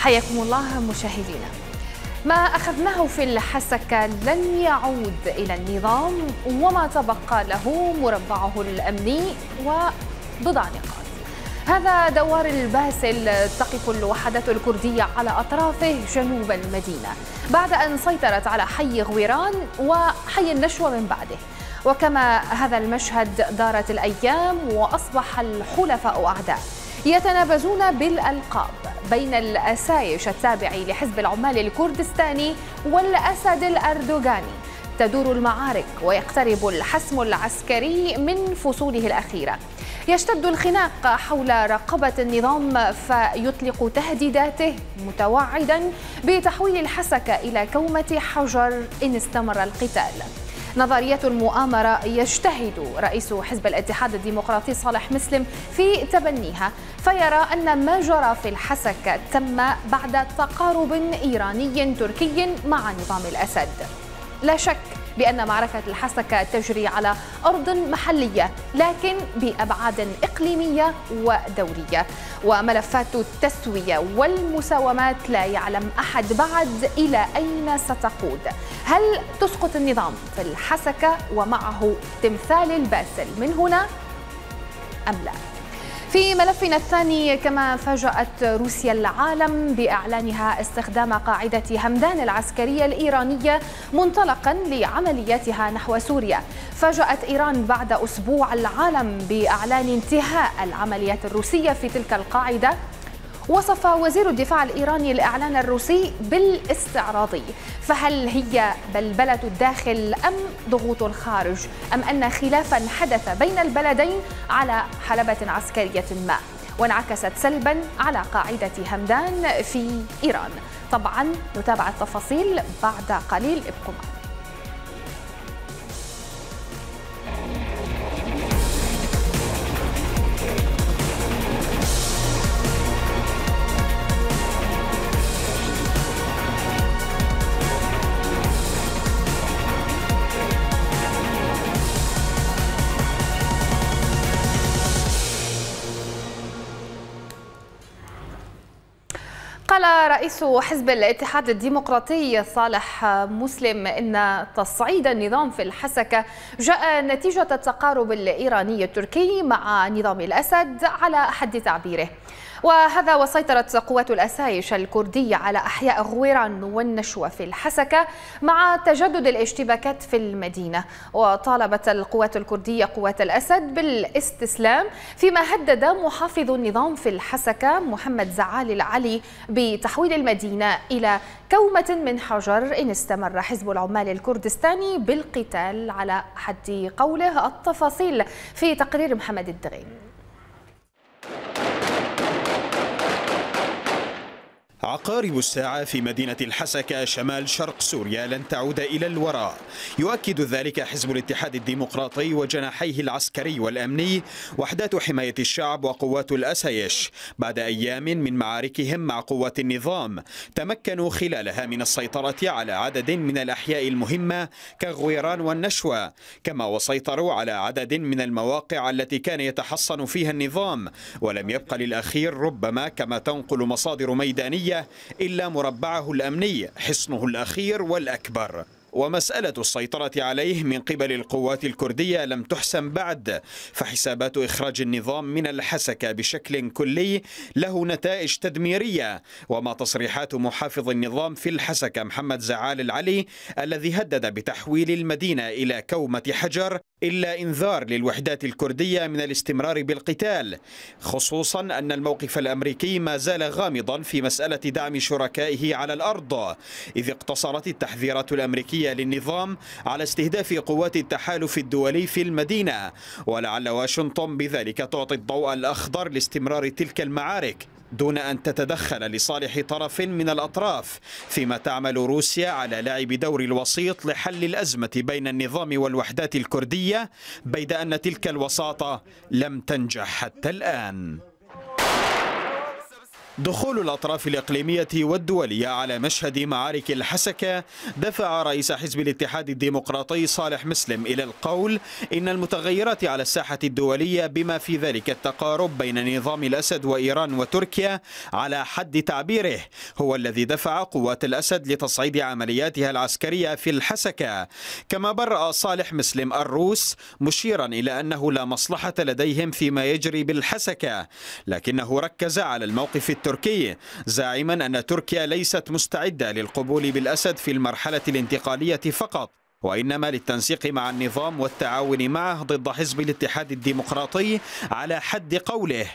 حياكم الله مشاهدينا ما أخذناه في الحسكة لن يعود إلى النظام وما تبقى له مربعه الأمني وبضع نقاط هذا دوار الباسل تقف الوحدات الكردية على أطرافه جنوب المدينة بعد أن سيطرت على حي غويران وحي النشوة من بعده وكما هذا المشهد دارت الأيام وأصبح الحلفاء أعداء يتنابزون بالألقاب بين الأسايش التابع لحزب العمال الكردستاني والأسد الأردوغاني تدور المعارك ويقترب الحسم العسكري من فصوله الأخيرة يشتد الخناق حول رقبة النظام فيطلق تهديداته متوعدا بتحويل الحسكة إلى كومة حجر إن استمر القتال نظرية المؤامرة يجتهد رئيس حزب الاتحاد الديمقراطي صالح مسلم في تبنيها فيرى أن ما جرى في الحسكة تم بعد تقارب إيراني تركي مع نظام الأسد لا شك بأن معركة الحسكة تجري على أرض محلية لكن بأبعاد إقليمية ودولية وملفات التسوية والمساومات لا يعلم أحد بعد إلى أين ستقود هل تسقط النظام في الحسكة ومعه تمثال الباسل من هنا أم لا؟ في ملفنا الثاني كما فاجأت روسيا العالم بإعلانها استخدام قاعدة همدان العسكرية الإيرانية منطلقا لعملياتها نحو سوريا فاجأت إيران بعد أسبوع العالم بإعلان انتهاء العمليات الروسية في تلك القاعدة وصف وزير الدفاع الإيراني الإعلان الروسي بالاستعراضي فهل هي بلبلة الداخل أم ضغوط الخارج أم أن خلافا حدث بين البلدين على حلبة عسكرية ما وانعكست سلبا على قاعدة همدان في إيران طبعا نتابع التفاصيل بعد قليل ابقوا معنا حزب الاتحاد الديمقراطي صالح مسلم ان تصعيد النظام في الحسكه جاء نتيجه التقارب الايراني التركي مع نظام الاسد على حد تعبيره وهذا وسيطرت قوات الأسايش الكردية على أحياء غويران والنشوة في الحسكة مع تجدد الاشتباكات في المدينة وطالبت القوات الكردية قوات الأسد بالاستسلام فيما هدد محافظ النظام في الحسكة محمد زعال العلي بتحويل المدينة إلى كومة من حجر إن استمر حزب العمال الكردستاني بالقتال على حد قوله التفاصيل في تقرير محمد الدغين عقارب الساعة في مدينة الحسكة شمال شرق سوريا لن تعود إلى الوراء يؤكد ذلك حزب الاتحاد الديمقراطي وجناحيه العسكري والأمني وحدات حماية الشعب وقوات الأسايش بعد أيام من معاركهم مع قوات النظام تمكنوا خلالها من السيطرة على عدد من الأحياء المهمة كغويران والنشوة كما وسيطروا على عدد من المواقع التي كان يتحصن فيها النظام ولم يبقى للأخير ربما كما تنقل مصادر ميدانية الأمنية إلا مربعه الأمني حصنه الأخير والأكبر ومسألة السيطرة عليه من قبل القوات الكردية لم تحسم بعد فحسابات إخراج النظام من الحسكة بشكل كلي له نتائج تدميرية وما تصريحات محافظ النظام في الحسكة محمد زعال العلي الذي هدد بتحويل المدينة إلى كومة حجر إلا إنذار للوحدات الكردية من الاستمرار بالقتال خصوصا أن الموقف الأمريكي ما زال غامضا في مسألة دعم شركائه على الأرض إذ اقتصرت التحذيرات الأمريكية الأمنية للنظام على استهداف قوات التحالف الدولي في المدينة ولعل واشنطن بذلك تعطي الضوء الأخضر لاستمرار تلك المعارك دون أن تتدخل لصالح طرف من الأطراف فيما تعمل روسيا على لعب دور الوسيط لحل الأزمة بين النظام والوحدات الكردية بيد أن تلك الوساطة لم تنجح حتى الآن دخول الأطراف الإقليمية والدولية على مشهد معارك الحسكة دفع رئيس حزب الاتحاد الديمقراطي صالح مسلم إلى القول إن المتغيرات على الساحة الدولية بما في ذلك التقارب بين نظام الأسد وإيران وتركيا على حد تعبيره هو الذي دفع قوات الأسد لتصعيد عملياتها العسكرية في الحسكة كما برأ صالح مسلم الروس مشيرا إلى أنه لا مصلحة لديهم فيما يجري بالحسكة لكنه ركز على الموقف التركي التركي زاعما أن تركيا ليست مستعدة للقبول بالأسد في المرحلة الانتقالية فقط وإنما للتنسيق مع النظام والتعاون معه ضد حزب الاتحاد الديمقراطي على حد قوله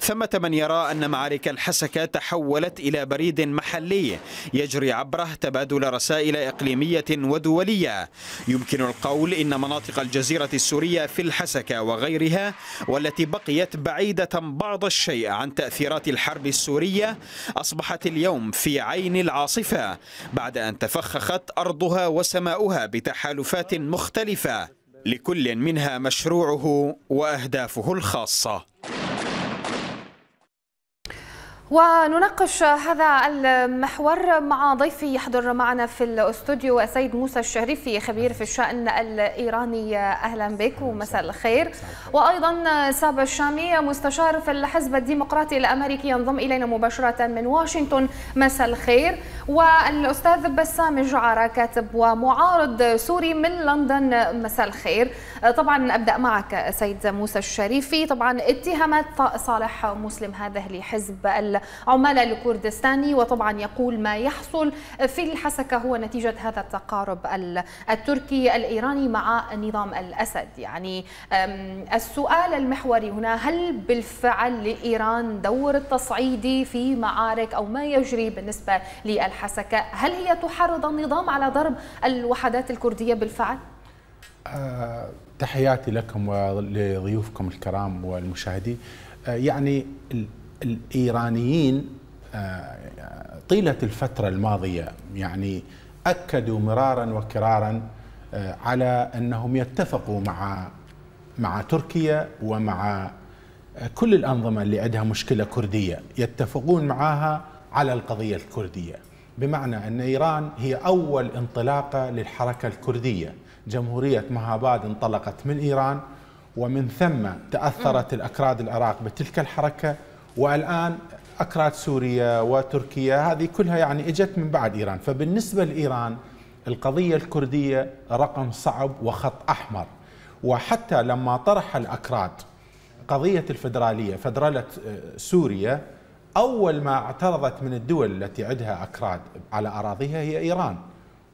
ثمة من يرى أن معارك الحسكة تحولت إلى بريد محلي يجري عبره تبادل رسائل إقليمية ودولية يمكن القول إن مناطق الجزيرة السورية في الحسكة وغيرها والتي بقيت بعيدة بعض الشيء عن تأثيرات الحرب السورية أصبحت اليوم في عين العاصفة بعد أن تفخخت أرضها وسماؤها بتحالفات مختلفة لكل منها مشروعه وأهدافه الخاصة ونناقش هذا المحور مع ضيفي يحضر معنا في الاستوديو السيد موسى الشريفي خبير في الشأن الإيراني أهلا بك ومساء الخير وأيضا ساب الشامي مستشار في الحزب الديمقراطي الأمريكي ينضم إلينا مباشرة من واشنطن مساء الخير والأستاذ بسام جعارة كاتب ومعارض سوري من لندن مساء الخير طبعا أبدأ معك سيد موسى الشريفي طبعا اتهامات صالح مسلم هذا لحزب العمال الكردستاني وطبعا يقول ما يحصل في الحسكة هو نتيجة هذا التقارب التركي الإيراني مع نظام الأسد يعني السؤال المحوري هنا هل بالفعل لإيران دور التصعيدي في معارك أو ما يجري بالنسبة لل الحسكة هل هي تحرض النظام على ضرب الوحدات الكردية بالفعل؟ أه تحياتي لكم ولضيوفكم الكرام والمشاهدين أه يعني الإيرانيين أه طيلة الفترة الماضية يعني أكدوا مرارا وكرارا آه، على أنهم يتفقوا مع مع تركيا ومع آه، كل الأنظمة اللي عندها مشكلة كردية يتفقون معها على القضية الكردية بمعنى أن إيران هي أول انطلاقة للحركة الكردية جمهورية مهاباد انطلقت من إيران ومن ثم تأثرت الأكراد العراق بتلك الحركة والآن أكراد سوريا وتركيا هذه كلها يعني إجت من بعد إيران فبالنسبة لإيران القضية الكردية رقم صعب وخط أحمر وحتى لما طرح الأكراد قضية الفدرالية فدرالة آه، سوريا أول ما اعترضت من الدول التي عندها أكراد على أراضيها هي إيران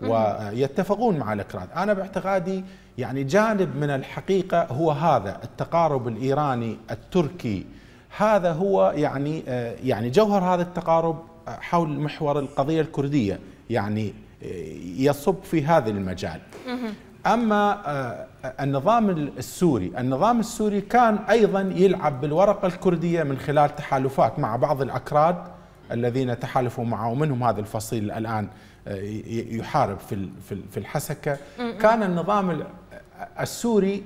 ويتفقون مع الأكراد أنا باعتقادي يعني جانب من الحقيقة هو هذا التقارب الإيراني التركي هذا هو يعني آه، يعني جوهر هذا التقارب آه، حول محور القضية الكردية يعني آه، يصب في هذا المجال اما آه، النظام السوري، النظام السوري كان ايضا يلعب بالورقه الكرديه من خلال تحالفات مع بعض الاكراد الذين تحالفوا معه ومنهم هذا الفصيل الان آه، يحارب في في الحسكه، كان النظام السوري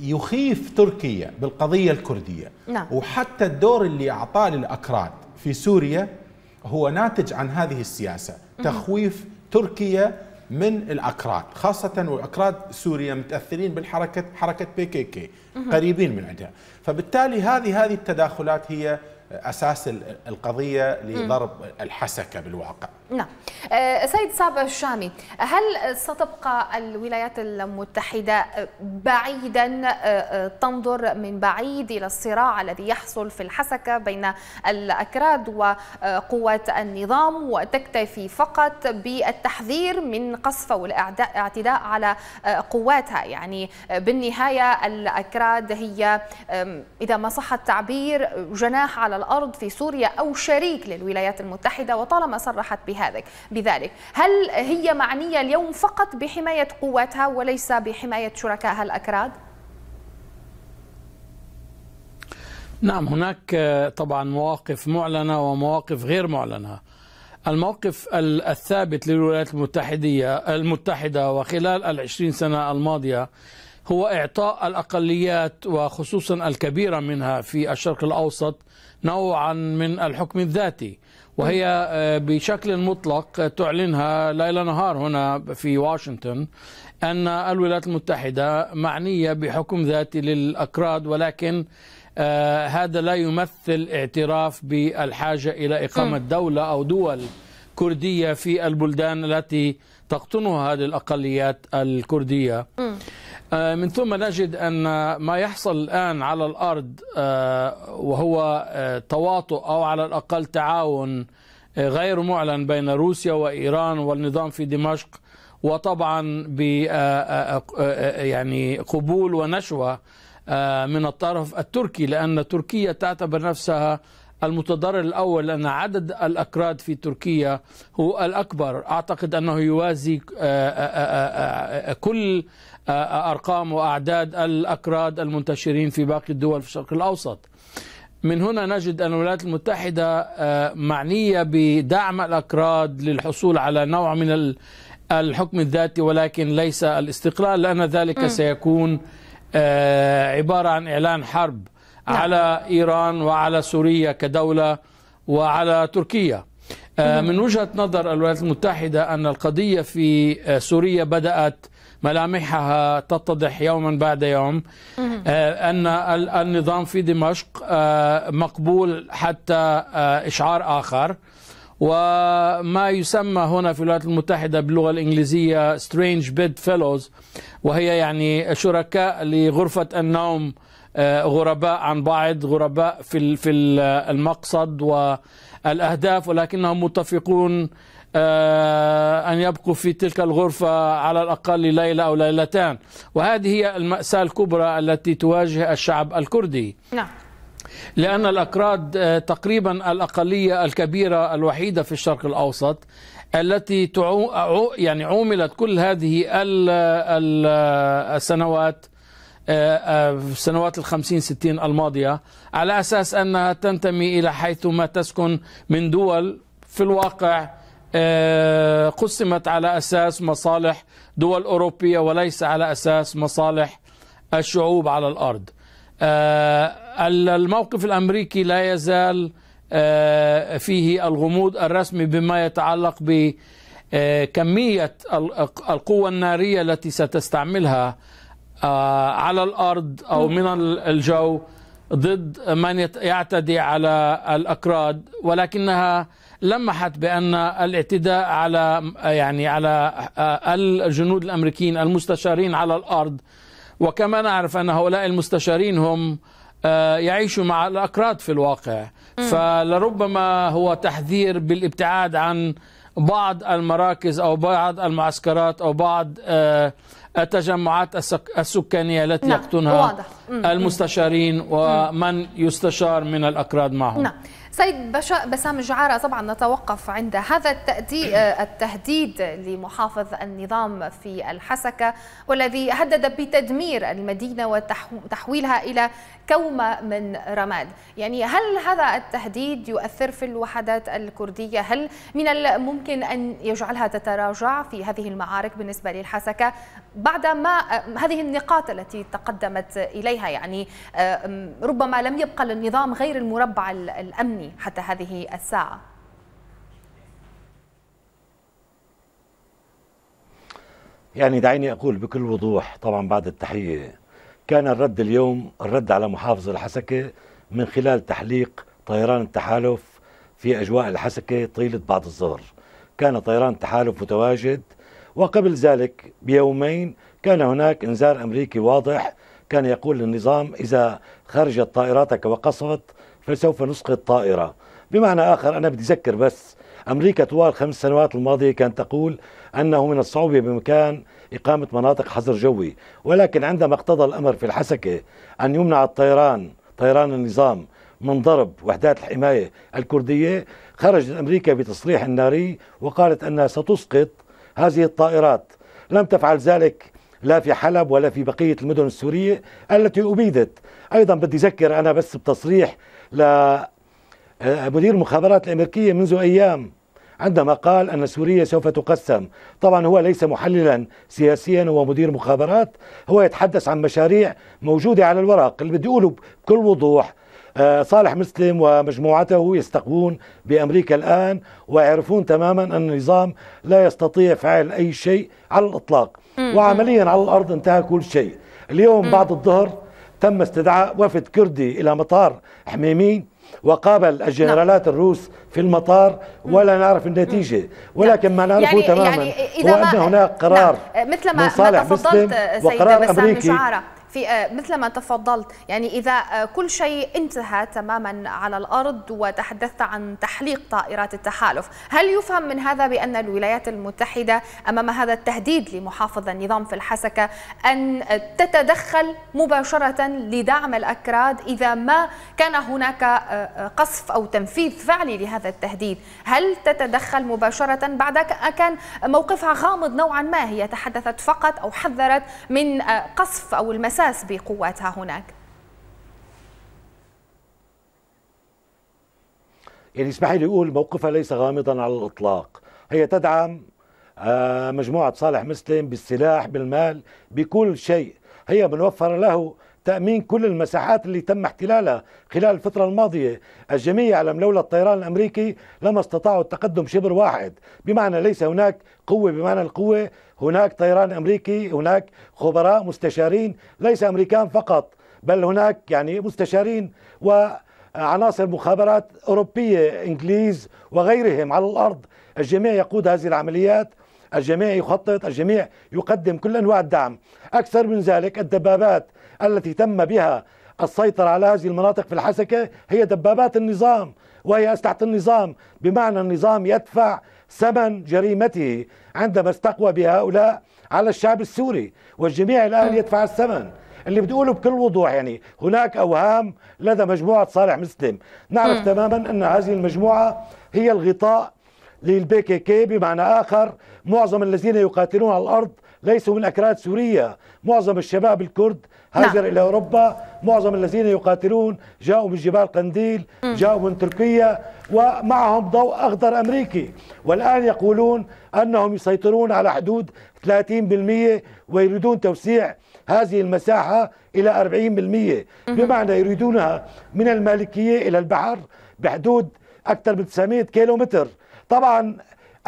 يخيف تركيا بالقضيه الكرديه نعم. وحتى الدور اللي اعطاه للاكراد في سوريا هو ناتج عن هذه السياسه، تخويف تركيا من الأكراد خاصة وأكراد سوريا متأثرين بالحركة حركة بي كي كي قريبين من عندها فبالتالي هذه هذه التداخلات هي أساس القضية لضرب الحسكة بالواقع نعم آه، سيد صابر الشامي هل ستبقى الولايات المتحدة بعيدا آه، آه، تنظر من بعيد إلى الصراع الذي يحصل في الحسكة بين الأكراد وقوات النظام وتكتفي فقط بالتحذير من قصف والاعتداء على قواتها يعني بالنهاية الأكراد هي إذا ما صح التعبير جناح على الأرض في سوريا أو شريك للولايات المتحدة وطالما صرحت به بهذا بذلك هل هي معنية اليوم فقط بحماية قواتها وليس بحماية شركائها الأكراد؟ نعم هناك طبعا مواقف معلنة ومواقف غير معلنة الموقف الثابت للولايات المتحدة المتحدة وخلال العشرين سنة الماضية هو إعطاء الأقليات وخصوصا الكبيرة منها في الشرق الأوسط نوعا من الحكم الذاتي وهي آه، بشكل مطلق تعلنها ليل نهار هنا في واشنطن أن الولايات المتحدة معنية بحكم ذاتي للأكراد ولكن آه، هذا لا يمثل اعتراف بالحاجة إلى إقامة دولة أو دول كردية في البلدان التي تقطنها هذه الأقليات الكردية آه، من ثم نجد أن ما يحصل الآن على الأرض آه، وهو آه، تواطؤ أو على الأقل تعاون غير معلن بين روسيا وإيران والنظام في دمشق وطبعا ب يعني قبول ونشوة من الطرف التركي لأن تركيا تعتبر نفسها المتضرر الأول لأن عدد الأكراد في تركيا هو الأكبر أعتقد أنه يوازي كل أرقام وأعداد الأكراد المنتشرين في باقي الدول في الشرق الأوسط من هنا نجد أن الولايات المتحدة آه، معنية بدعم الأكراد للحصول على نوع من الحكم الذاتي ولكن ليس الاستقلال لأن ذلك م. سيكون آه، عبارة عن إعلان حرب نعم. على إيران وعلى سوريا كدولة وعلى تركيا آه، من وجهة نظر الولايات المتحدة أن القضية في سوريا بدأت ملامحها تتضح يوما بعد يوم آه، أن النظام في دمشق آه، مقبول حتى آه، إشعار آخر وما يسمى هنا في الولايات المتحدة باللغة الإنجليزية سترينج بيد فيلوز وهي يعني شركاء لغرفة النوم غرباء عن بعض غرباء في في المقصد والاهداف ولكنهم متفقون آه، أن يبقوا في تلك الغرفة على الأقل ليلة أو ليلتان وهذه هي المأساة الكبرى التي تواجه الشعب الكردي نعم لأن الأكراد آه، تقريبا الأقلية الكبيرة الوحيدة في الشرق الأوسط التي يعني عوملت كل هذه آه، السنوات السنوات الخمسين ستين الماضية على أساس أنها تنتمي إلى حيث ما تسكن من دول في الواقع آه، قسمت على أساس مصالح دول أوروبية وليس على أساس مصالح الشعوب على الأرض آه، الموقف الأمريكي لا يزال آه، فيه الغموض الرسمي بما يتعلق بكمية القوة النارية التي ستستعملها على الأرض أو من الجو ضد من يعتدي على الأكراد ولكنها لمحت بان الاعتداء على يعني على آه، الجنود الامريكيين المستشارين على الارض وكما نعرف ان هؤلاء المستشارين هم آه، يعيشوا مع الاكراد في الواقع فلربما هو تحذير بالابتعاد عن بعض المراكز او بعض المعسكرات او بعض آه، التجمعات السكانيه التي نعم. يقطنها المستشارين ومن يستشار من الاكراد معهم نعم. سيد بسام جعارة طبعا نتوقف عند هذا آه، التهديد لمحافظ النظام في الحسكة والذي هدد بتدمير المدينة وتحويلها إلى كومة من رماد يعني هل هذا التهديد يؤثر في الوحدات الكردية هل من الممكن أن يجعلها تتراجع في هذه المعارك بالنسبة للحسكة بعد ما آه، هذه النقاط التي تقدمت إليها يعني آه، ربما لم يبقى للنظام غير المربع الأمني الثاني حتى هذه الساعة يعني دعيني أقول بكل وضوح طبعا بعد التحية كان الرد اليوم الرد على محافظة الحسكة من خلال تحليق طيران التحالف في أجواء الحسكة طيلة بعد الظهر كان طيران التحالف متواجد وقبل ذلك بيومين كان هناك انذار أمريكي واضح كان يقول للنظام إذا خرجت طائراتك وقصفت فسوف نسقط طائرة بمعنى آخر أنا بدي أذكر بس أمريكا طوال خمس سنوات الماضية كانت تقول أنه من الصعوبة بمكان إقامة مناطق حظر جوي ولكن عندما اقتضى الأمر في الحسكة أن يمنع الطيران طيران النظام من ضرب وحدات الحماية الكردية خرجت أمريكا بتصريح ناري وقالت أنها ستسقط هذه الطائرات لم تفعل ذلك لا في حلب ولا في بقية المدن السورية التي أبيدت أيضا بدي أذكر أنا بس بتصريح لمدير آه، المخابرات الأمريكية منذ أيام عندما قال أن سوريا سوف تقسم طبعا هو ليس محللا سياسيا هو مدير مخابرات هو يتحدث عن مشاريع موجودة على الورق اللي بدي أقوله بكل وضوح آه، صالح مسلم ومجموعته يستقوون بأمريكا الآن ويعرفون تماما أن النظام لا يستطيع فعل أي شيء على الإطلاق وعمليا على الأرض انتهى كل شيء اليوم بعد الظهر تم استدعاء وفد كردي إلى مطار حميمي وقابل الجنرالات نعم. الروس في المطار ولا نعرف النتيجة نعم. ولكن ما نعرفه يعني, يعني تماما يعني إذا هو أن هناك قرار نعم. مثل ما, من صالح مسلم وقرار أمريكي في آه، مثل ما تفضلت يعني إذا آه، كل شيء انتهى تماما على الأرض وتحدثت عن تحليق طائرات التحالف هل يفهم من هذا بأن الولايات المتحدة أمام هذا التهديد لمحافظ النظام في الحسكة أن تتدخل مباشرة لدعم الأكراد إذا ما كان هناك آه، قصف أو تنفيذ فعلي لهذا التهديد هل تتدخل مباشرة بعد كان موقفها غامض نوعا ما هي تحدثت فقط أو حذرت من قصف أو المساء الاحساس بقوتها هناك؟ يعني اسمح لي أقول موقفها ليس غامضا على الإطلاق هي تدعم آه، مجموعة صالح مسلم بالسلاح بالمال بكل شيء هي من وفر له تأمين كل المساحات اللي تم احتلالها خلال الفترة الماضية الجميع يعلم لولا الطيران الأمريكي لما استطاعوا التقدم شبر واحد بمعنى ليس هناك قوة بمعنى القوة هناك طيران أمريكي هناك خبراء مستشارين ليس أمريكان فقط بل هناك يعني مستشارين و عناصر مخابرات أوروبية إنجليز وغيرهم على الأرض الجميع يقود هذه العمليات الجميع يخطط الجميع يقدم كل أنواع الدعم أكثر من ذلك الدبابات التي تم بها السيطرة على هذه المناطق في الحسكة هي دبابات النظام وهي أسلحة النظام بمعنى النظام يدفع ثمن جريمته عندما استقوى بهؤلاء على الشعب السوري والجميع الآن آه. يدفع الثمن اللي بدي اقوله بكل وضوح يعني هناك اوهام لدى مجموعه صالح مسلم نعرف م. آه. تماما ان هذه المجموعه هي الغطاء للبي كي كي بمعنى اخر معظم الذين يقاتلون على الارض ليسوا من اكراد سوريا معظم الشباب الكرد هاجر نعم. إلى أوروبا معظم الذين يقاتلون جاءوا من جبال قنديل م. جاءوا من تركيا ومعهم ضوء أخضر أمريكي والآن يقولون أنهم يسيطرون على حدود 30% ويريدون توسيع هذه المساحة إلى 40% بمعنى يريدونها من المالكية إلى البحر بحدود أكثر من 900 كيلومتر طبعا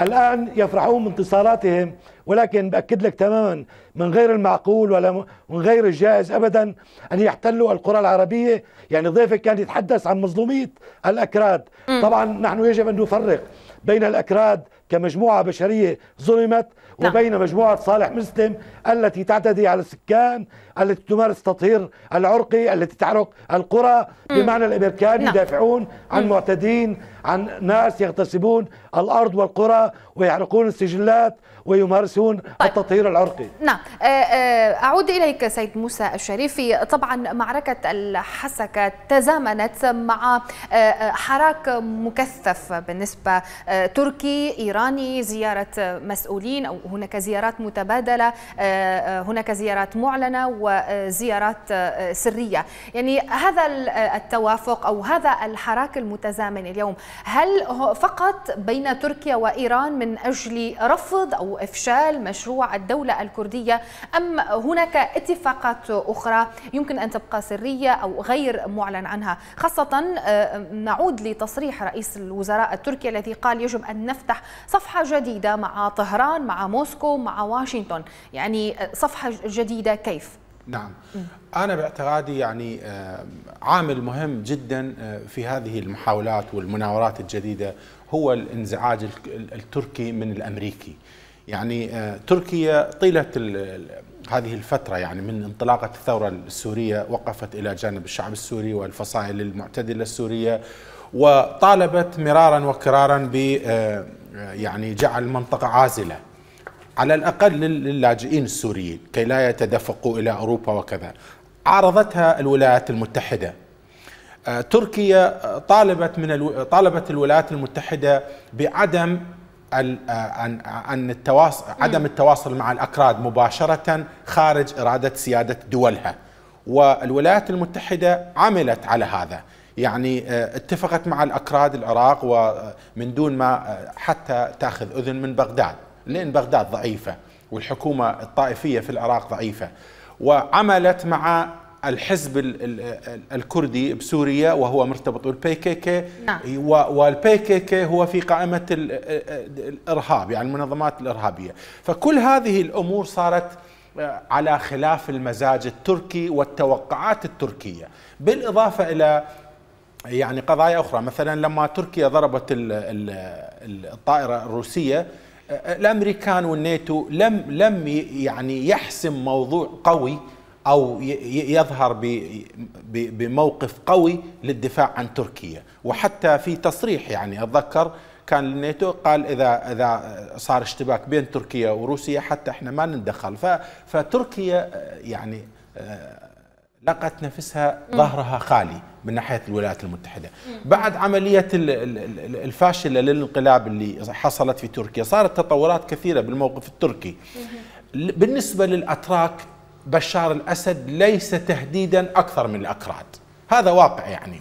الآن يفرحون بانتصاراتهم ولكن بأكد لك تماما من غير المعقول ولا من غير الجائز أبدا أن يحتلوا القرى العربية يعني ضيفك كان يتحدث عن مظلومية الأكراد طبعا نحن يجب أن نفرق بين الأكراد كمجموعة بشرية ظلمت نعم. وبين مجموعة صالح مسلم التي تعتدي على السكان التي تمارس تطهير العرقي التي تحرق القرى بمعنى الأمريكان نعم. يدافعون عن معتدين عن ناس يغتصبون الأرض والقرى ويحرقون السجلات ويمارسون طيب. التطهير العرقي نعم آه، آه، أعود إليك سيد موسى الشريفي طبعا معركة الحسكة تزامنت مع آه، حراك مكثف بالنسبة تركي إيراني زيارة مسؤولين أو هناك زيارات متبادلة هناك زيارات معلنة وزيارات سرية يعني هذا التوافق أو هذا الحراك المتزامن اليوم هل فقط بين تركيا وإيران من أجل رفض أو أو إفشال مشروع الدولة الكردية أم هناك اتفاقات أخرى يمكن أن تبقى سرية أو غير معلن عنها خاصة آه، نعود لتصريح رئيس الوزراء التركي الذي قال يجب أن نفتح صفحة جديدة مع طهران مع موسكو مع واشنطن يعني آه، صفحة جديدة كيف؟ نعم أنا باعتقادي يعني آه، عامل مهم جدا في هذه المحاولات والمناورات الجديدة هو الانزعاج التركي من الأمريكي يعني آه، تركيا طيلة هذه الفترة يعني من انطلاقة الثورة السورية وقفت إلى جانب الشعب السوري والفصائل المعتدلة السورية وطالبت مرارا وكرارا ب آه، يعني جعل المنطقة عازلة على الأقل للاجئين السوريين كي لا يتدفقوا إلى أوروبا وكذا عارضتها الولايات المتحدة آه، تركيا طالبت من الو... طالبت الولايات المتحدة بعدم آه، عن عن التواصل عدم التواصل مع الاكراد مباشره خارج اراده سياده دولها والولايات المتحده عملت على هذا يعني آه، اتفقت مع الاكراد العراق ومن آه، دون ما حتى تاخذ اذن من بغداد لان بغداد ضعيفه والحكومه الطائفيه في العراق ضعيفه وعملت مع الحزب الكردي بسوريا وهو مرتبط بالبي كي كي نعم. والبي كي كي هو في قائمة الإرهاب يعني المنظمات الإرهابية فكل هذه الأمور صارت آه، على خلاف المزاج التركي والتوقعات التركية بالإضافة إلى يعني قضايا أخرى مثلا لما تركيا ضربت الطائرة الروسية آه، آه، الامريكان والناتو لم لم يعني يحسم موضوع قوي او يظهر بموقف قوي للدفاع عن تركيا وحتى في تصريح يعني اتذكر كان الناتو قال اذا اذا صار اشتباك بين تركيا وروسيا حتى احنا ما نتدخل فتركيا يعني آه، لقت نفسها ظهرها خالي من ناحيه الولايات المتحده بعد عمليه الفاشله للانقلاب اللي حصلت في تركيا صارت تطورات كثيره بالموقف التركي بالنسبه للاتراك بشار الأسد ليس تهديدا أكثر من الأكراد هذا واقع يعني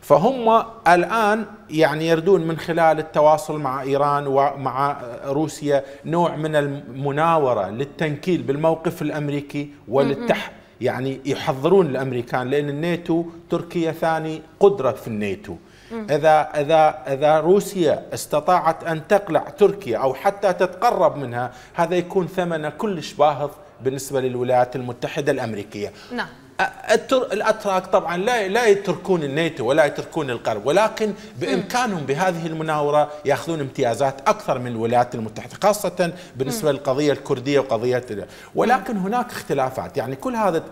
فهم الآن يعني يردون من خلال التواصل مع إيران ومع روسيا نوع من المناورة للتنكيل بالموقف الأمريكي وللتح يعني يحضرون الامريكان لان الناتو تركيا ثاني قدره في الناتو اذا اذا اذا روسيا استطاعت ان تقلع تركيا او حتى تتقرب منها هذا يكون ثمنه كلش باهظ بالنسبه للولايات المتحده الامريكيه نعم الاتراك طبعا لا لا يتركون الناتو ولا يتركون القرب ولكن بامكانهم بهذه المناوره ياخذون امتيازات اكثر من الولايات المتحده خاصه بالنسبه للقضيه الكرديه وقضيه ولكن هناك اختلافات يعني كل هذا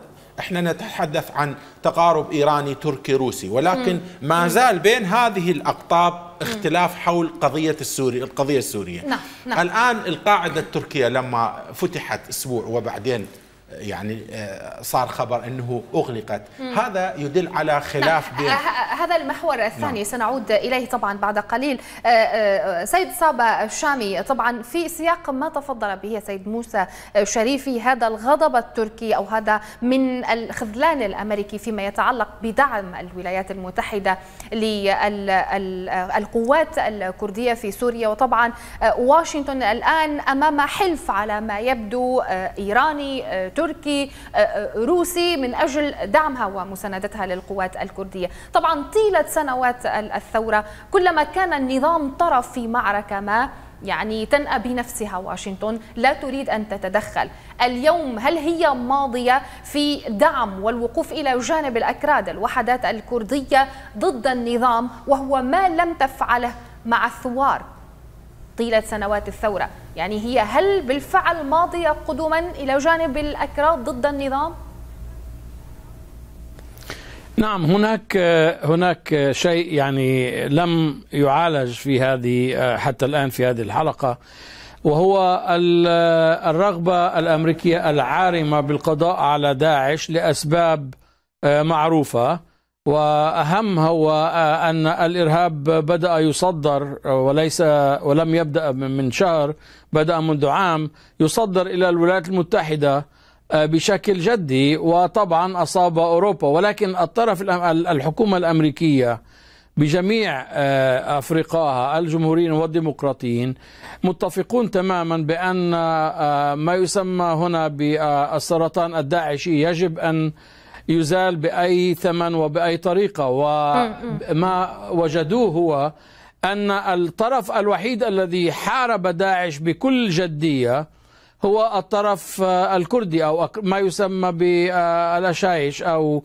احنا نتحدث عن تقارب ايراني تركي روسي ولكن ما زال بين هذه الاقطاب اختلاف حول قضيه السوري القضيه السوريه نعم. نعم. الان القاعده التركيه لما فتحت اسبوع وبعدين يعني آه، صار خبر انه اغلقت مم. هذا يدل على خلاف نعم. بين هذا المحور الثاني نعم. سنعود اليه طبعا بعد قليل آه، آه، سيد صابا الشامي طبعا في سياق ما تفضل به سيد موسى شريفي هذا الغضب التركي او هذا من الخذلان الامريكي فيما يتعلق بدعم الولايات المتحده للقوات الكرديه في سوريا وطبعا واشنطن الان امام حلف على ما يبدو ايراني تركي آه، آه، روسي من أجل دعمها ومساندتها للقوات الكردية طبعا طيلة سنوات الثورة كلما كان النظام طرف في معركة ما يعني تنأى بنفسها واشنطن لا تريد أن تتدخل اليوم هل هي ماضية في دعم والوقوف إلى جانب الأكراد الوحدات الكردية ضد النظام وهو ما لم تفعله مع الثوار طيلة سنوات الثورة يعني هي هل بالفعل ماضية قدما إلى جانب الأكراد ضد النظام؟ نعم هناك هناك شيء يعني لم يعالج في هذه حتى الآن في هذه الحلقة وهو الرغبة الأمريكية العارمة بالقضاء على داعش لأسباب آه، معروفة واهم هو آه، ان الارهاب بدا يصدر وليس ولم يبدا من شهر بدا منذ عام يصدر الى الولايات المتحده آه، بشكل جدي وطبعا اصاب اوروبا ولكن الطرف الحكومه الامريكيه بجميع آه، افرقاها الجمهوريين والديمقراطيين متفقون تماما بان ما يسمى هنا بالسرطان الداعشي يجب ان يزال بأي ثمن وبأي طريقة وما وجدوه هو أن الطرف الوحيد الذي حارب داعش بكل جدية هو الطرف الكردي أو ما يسمى بالأشايش أو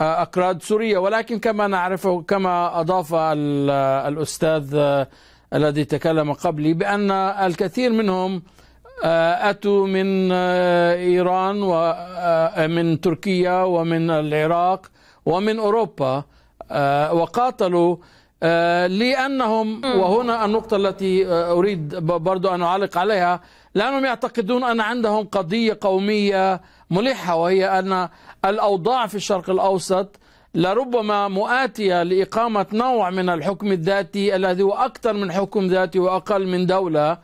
أكراد سورية ولكن كما نعرفه كما أضاف الأستاذ الذي تكلم قبلي بأن الكثير منهم آه، أتوا من آه، إيران ومن آه، تركيا ومن العراق ومن أوروبا وقاتلوا لأنهم وهنا النقطة التي أريد برضو أن أعلق عليها لأنهم يعتقدون أن عندهم قضية قومية ملحة وهي أن الأوضاع في الشرق الأوسط لربما مؤاتية لإقامة نوع من الحكم الذاتي الذي هو أكثر من حكم ذاتي وأقل من دولة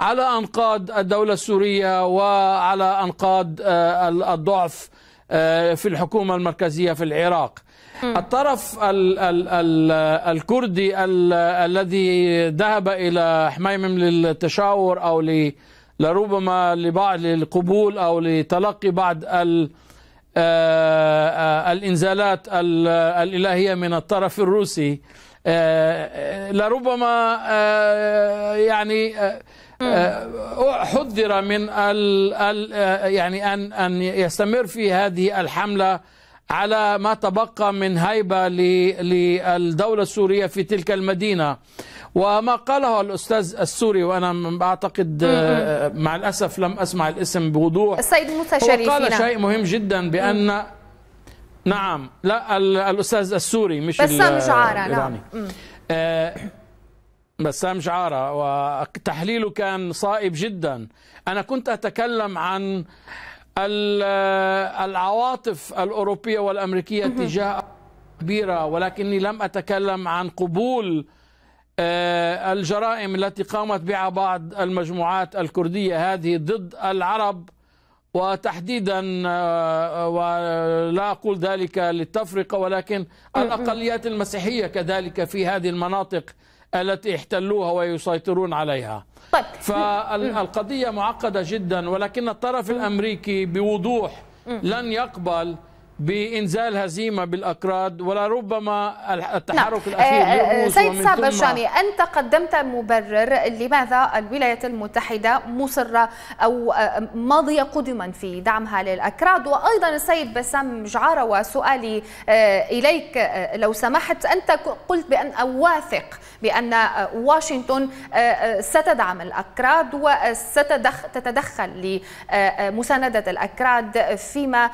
على أنقاض الدولة السورية وعلى أنقاض آه، الضعف آه، في الحكومة المركزية في العراق الطرف ال ال ال الكردي ال الذي ذهب إلى حميمم للتشاور أو ل لربما لبعض القبول أو لتلقي بعض ال آه، الإنزالات الإلهية من الطرف الروسي لربما يعني آه، حذر من ال الـ آه، يعني ان ان يستمر في هذه الحمله على ما تبقى من هيبه للدوله السوريه في تلك المدينه وما قاله الاستاذ السوري وانا اعتقد آه، مع الاسف لم اسمع الاسم بوضوح السيد المستشار قال شيء مهم جدا بان نعم لا الاستاذ السوري مش بسام جعاره نعم بسام جعارة وتحليله كان صائب جدا أنا كنت أتكلم عن العواطف الأوروبية والأمريكية تجاه كبيرة ولكني لم أتكلم عن قبول آه، الجرائم التي قامت بها بعض المجموعات الكردية هذه ضد العرب وتحديدا آه، ولا أقول ذلك للتفرقة ولكن الأقليات المسيحية كذلك في هذه المناطق التي احتلوها ويسيطرون عليها طيب. فالقضية معقدة جدا ولكن الطرف الأمريكي بوضوح لن يقبل بانزال هزيمه بالاكراد ولربما التحرك نعم. الاخير آه، آه، سيد صعب الشامي انت قدمت مبرر لماذا الولايات المتحده مصره او آه، ماضيه قدما في دعمها للاكراد وايضا السيد بسام جعاره وسؤالي اليك لو سمحت انت قلت بان واثق بان واشنطن ستدعم الاكراد وستتدخل لمسانده الاكراد فيما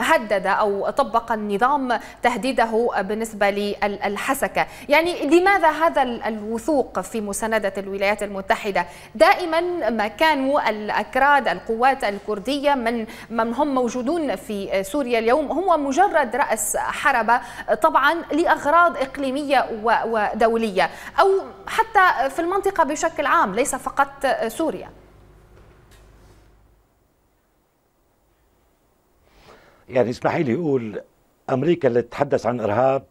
هدد أو طبق النظام تهديده بالنسبة للحسكة يعني لماذا هذا الوثوق في مساندة الولايات المتحدة دائما ما كانوا الأكراد القوات الكردية من, من هم موجودون في سوريا اليوم هو مجرد رأس حربة طبعا لأغراض إقليمية ودولية أو حتى في المنطقة بشكل عام ليس فقط سوريا يعني اسمحي لي أقول أمريكا اللي تتحدث عن إرهاب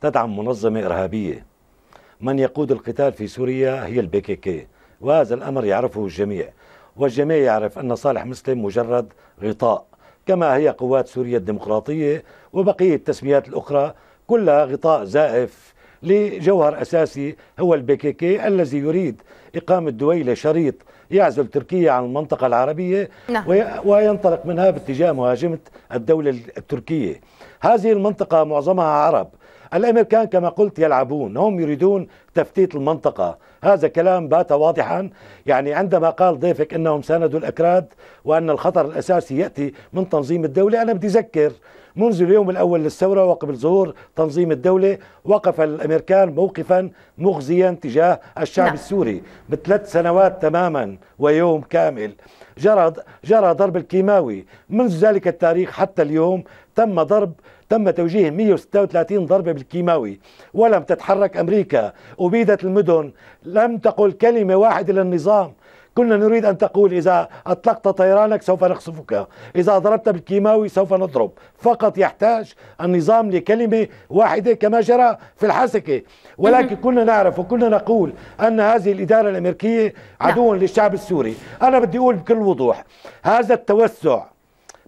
تدعم منظمة إرهابية من يقود القتال في سوريا هي البي كي كي وهذا الأمر يعرفه الجميع والجميع يعرف أن صالح مسلم مجرد غطاء كما هي قوات سوريا الديمقراطية وبقية التسميات الأخرى كلها غطاء زائف لجوهر أساسي هو البيكيكي الذي يريد إقامة دويلة شريط يعزل تركيا عن المنطقة العربية نعم. وينطلق منها باتجاه مهاجمة الدولة التركية هذه المنطقة معظمها عرب الامريكان كما قلت يلعبون هم يريدون تفتيت المنطقه هذا كلام بات واضحا يعني عندما قال ضيفك انهم ساندوا الاكراد وان الخطر الاساسي ياتي من تنظيم الدوله انا بدي اذكر منذ اليوم الأول للثورة وقبل ظهور تنظيم الدولة وقف الأمريكان موقفا مخزيا تجاه الشعب نعم. السوري بثلاث سنوات تماما ويوم كامل جرى جرى ضرب الكيماوي منذ ذلك التاريخ حتى اليوم تم ضرب تم توجيه 136 ضربة بالكيماوي ولم تتحرك أمريكا أبيدت المدن لم تقل كلمة واحدة للنظام كنا نريد أن تقول إذا أطلقت طيرانك سوف نقصفك إذا ضربت بالكيماوي سوف نضرب فقط يحتاج النظام لكلمة واحدة كما جرى في الحسكة ولكن كنا نعرف وكنا نقول أن هذه الإدارة الأمريكية نعم. عدو للشعب السوري أنا بدي أقول بكل وضوح هذا التوسع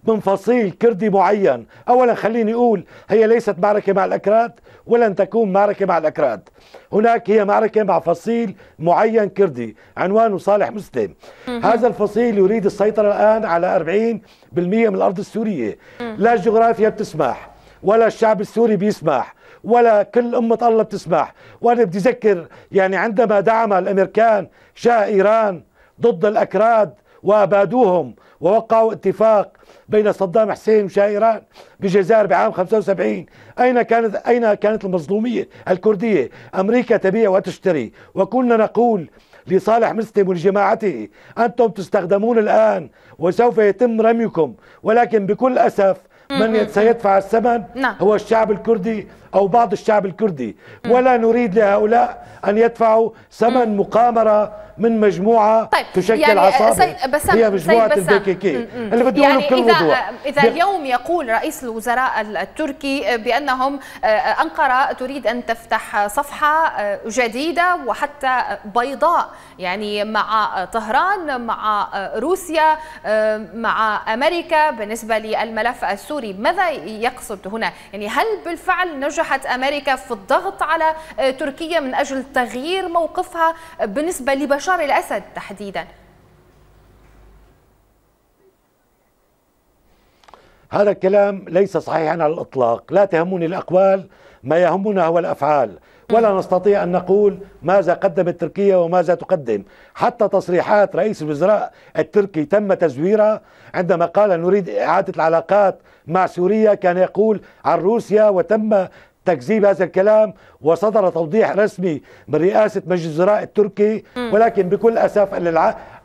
من فصيل كردي معين أولا خليني أقول هي ليست معركة مع الأكراد ولن تكون معركة مع الأكراد هناك هي معركة مع فصيل معين كردي عنوانه صالح مسلم هذا الفصيل يريد السيطرة الآن على 40% من الأرض السورية لا الجغرافيا بتسمح ولا الشعب السوري بيسمح ولا كل أمة الله بتسمح وأنا بدي أذكر يعني عندما دعم الأمريكان شاه إيران ضد الأكراد وأبادوهم ووقعوا اتفاق بين صدام حسين ايران بالجزائر بعام 75 أين كانت أين كانت المظلومية الكردية أمريكا تبيع وتشتري وكنا نقول لصالح مسلم ولجماعته أنتم تستخدمون الآن وسوف يتم رميكم ولكن بكل أسف من سيدفع الثمن نعم. هو الشعب الكردي أو بعض الشعب الكردي ولا نريد لهؤلاء أن يدفعوا ثمن مقامرة من مجموعة طيب يعني تشكل يعني عصابة هي مجموعة البي كي اللي بدي يعني بكل إذا, وضوح. إذا اليوم يقول رئيس الوزراء التركي بأنهم آه، أنقرة تريد أن تفتح صفحة آه، جديدة وحتى بيضاء يعني مع طهران مع آه، روسيا مع أمريكا بالنسبة للملف السوري ماذا يقصد هنا يعني هل بالفعل نجد نجحت أمريكا في الضغط على آه، تركيا من أجل تغيير موقفها بالنسبة لبشار الأسد تحديداً هذا الكلام ليس صحيحا على الإطلاق لا تهمني الأقوال ما يهمنا هو الأفعال ولا نستطيع أن نقول ماذا قدمت تركيا وماذا تقدم حتى تصريحات رئيس الوزراء التركي تم تزويرها عندما قال نريد إعادة العلاقات مع سوريا كان يقول عن روسيا وتم تكذيب هذا الكلام وصدر توضيح رسمي من رئاسة مجلس الزراء التركي ولكن بكل أسف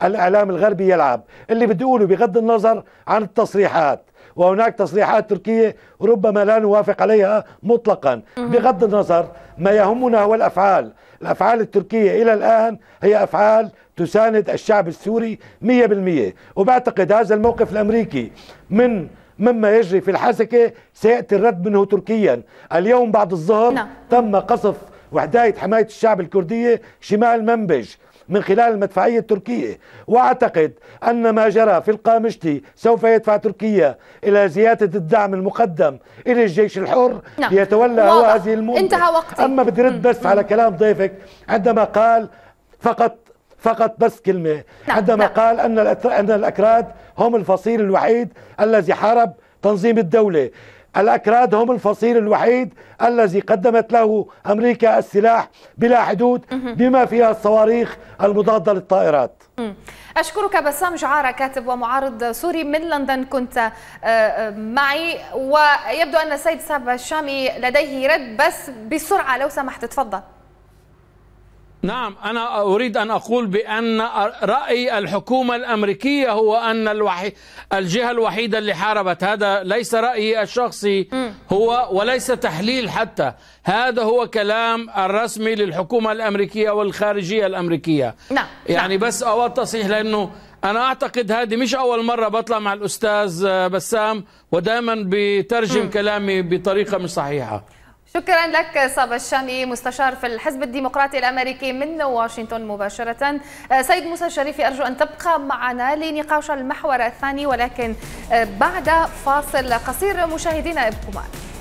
الإعلام الغربي يلعب اللي بدي أقوله بغض النظر عن التصريحات وهناك تصريحات تركية ربما لا نوافق عليها مطلقا بغض النظر ما يهمنا هو الأفعال الأفعال التركية إلى الآن هي أفعال تساند الشعب السوري 100% وبعتقد هذا الموقف الأمريكي من مما يجري في الحسكة سيأتي الرد منه تركيا اليوم بعد الظهر نعم. تم قصف وحداية حماية الشعب الكردية شمال منبج من خلال المدفعية التركية وأعتقد أن ما جرى في القامشتي سوف يدفع تركيا إلى زيادة الدعم المقدم إلى الجيش الحر نعم. ليتولى هو هذه المؤمنة انتهى وقتي أما بدي رد بس على كلام ضيفك عندما قال فقط فقط بس كلمة عندما قال أن أن الأكراد هم الفصيل الوحيد الذي حارب تنظيم الدولة الأكراد هم الفصيل الوحيد الذي قدمت له أمريكا السلاح بلا حدود بما فيها الصواريخ المضادة للطائرات أشكرك بسام جعارة كاتب ومعارض سوري من لندن كنت آه، آه، معي ويبدو أن السيد سابا الشامي لديه رد بس بسرعة لو سمحت تفضل نعم أنا أريد أن أقول بأن رأي الحكومة الأمريكية هو أن الوحي الجهة الوحيدة اللي حاربت هذا ليس رأيي الشخصي هو وليس تحليل حتى هذا هو كلام الرسمي للحكومة الأمريكية والخارجية الأمريكية نعم, نعم. يعني نعم. بس أود تصحيح لأنه أنا أعتقد هذه مش أول مرة بطلع مع الأستاذ بسام ودائما بترجم م. كلامي بطريقة مش صحيحة شكرا لك صابا الشامي مستشار في الحزب الديمقراطي الامريكي من واشنطن مباشره آه، سيد موسى الشريفي ارجو ان تبقى معنا لنقاش المحور الثاني ولكن آه، بعد فاصل قصير مشاهدينا ابقوا معنا